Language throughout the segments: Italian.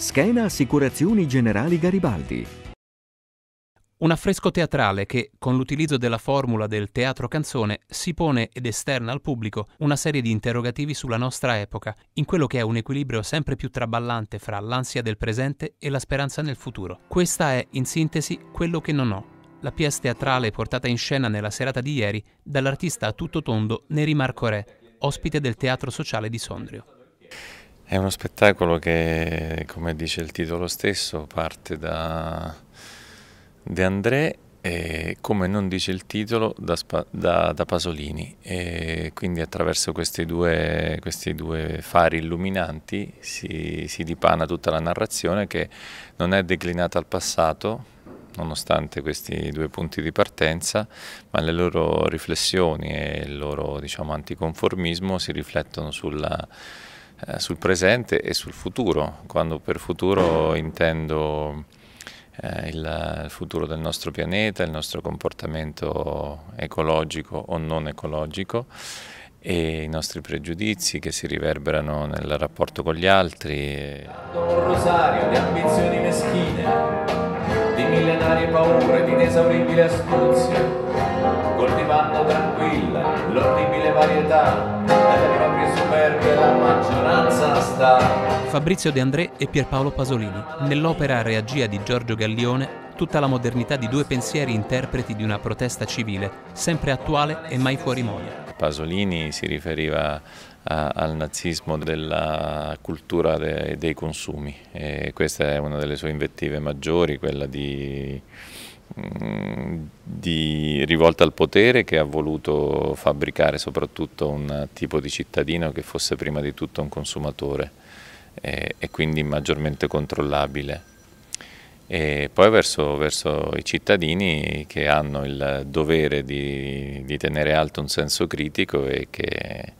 Schena Assicurazioni Generali Garibaldi. Un affresco teatrale che, con l'utilizzo della formula del teatro canzone, si pone ed esterna al pubblico una serie di interrogativi sulla nostra epoca, in quello che è un equilibrio sempre più traballante fra l'ansia del presente e la speranza nel futuro. Questa è, in sintesi, quello che non ho. La pièce teatrale portata in scena nella serata di ieri dall'artista a tutto tondo Neri Marco Re, ospite del Teatro Sociale di Sondrio. È uno spettacolo che, come dice il titolo stesso, parte da De André e, come non dice il titolo, da, da, da Pasolini. E quindi attraverso questi due, questi due fari illuminanti si, si dipana tutta la narrazione che non è declinata al passato, nonostante questi due punti di partenza, ma le loro riflessioni e il loro diciamo, anticonformismo si riflettono sulla eh, sul presente e sul futuro, quando per futuro intendo eh, il, il, futuro del nostro pianeta, il nostro comportamento ecologico o non ecologico e i nostri pregiudizi che si riverberano nel rapporto con gli altri. Un Rosario di ambizioni meschine, di millenarie paure, di inesauribile astuzia, coltivando tranquilla l'orribile varietà perché la maggioranza sta. Fabrizio De André e Pierpaolo Pasolini, nell'opera Reagia di Giorgio Gallione, tutta la modernità di due pensieri interpreti di una protesta civile, sempre attuale e mai fuori moda. Pasolini si riferiva al nazismo della cultura dei consumi e questa è una delle sue invettive maggiori, quella di Mm, di, rivolta al potere che ha voluto fabbricare soprattutto un tipo di cittadino che fosse prima di tutto un consumatore eh, e quindi maggiormente controllabile. E poi verso, verso i cittadini che hanno il dovere di, di tenere alto un senso critico e che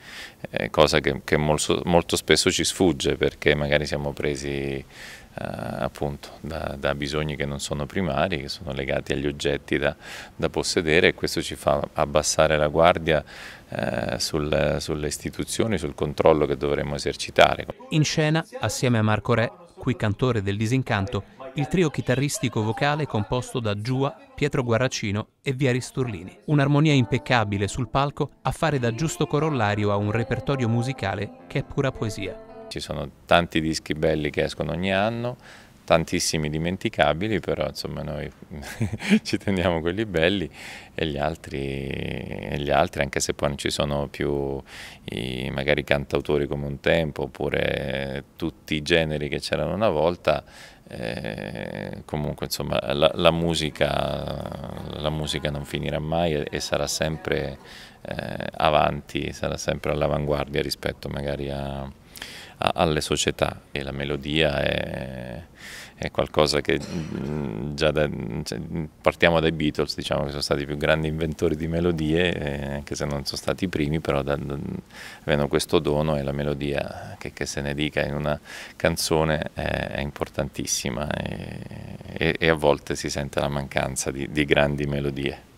eh, cosa che, che molto, molto spesso ci sfugge perché magari siamo presi eh, appunto da, da, bisogni che non sono primari, che sono legati agli oggetti da, da possedere e questo ci fa abbassare la guardia eh, sul, sulle istituzioni, sul controllo che dovremmo esercitare. In scena, assieme a Marco Re, qui cantore del disincanto, il trio chitarristico vocale composto da Giua, Pietro Guarracino e Vieri Sturlini. Un'armonia impeccabile sul palco a fare da giusto corollario a un repertorio musicale che è pura poesia. Ci sono tanti dischi belli che escono ogni anno, tantissimi dimenticabili, però insomma noi ci teniamo quelli belli e gli, altri, e gli altri, anche se poi non ci sono più i, magari cantautori come un tempo, oppure tutti i generi che c'erano una volta, eh, comunque insomma la, la, musica, la, musica, non finirà mai e, e sarà sempre eh, avanti, sarà sempre all'avanguardia rispetto magari a alle società e la melodia è, è qualcosa che mm, già da, cioè, partiamo dai Beatles, diciamo che sono stati i più grandi inventori di melodie, anche se non sono stati i primi, però da, da, avendo questo dono e la melodia che, che, se ne dica in una canzone è, è importantissima e, e, e, a volte si sente la mancanza di, di grandi melodie.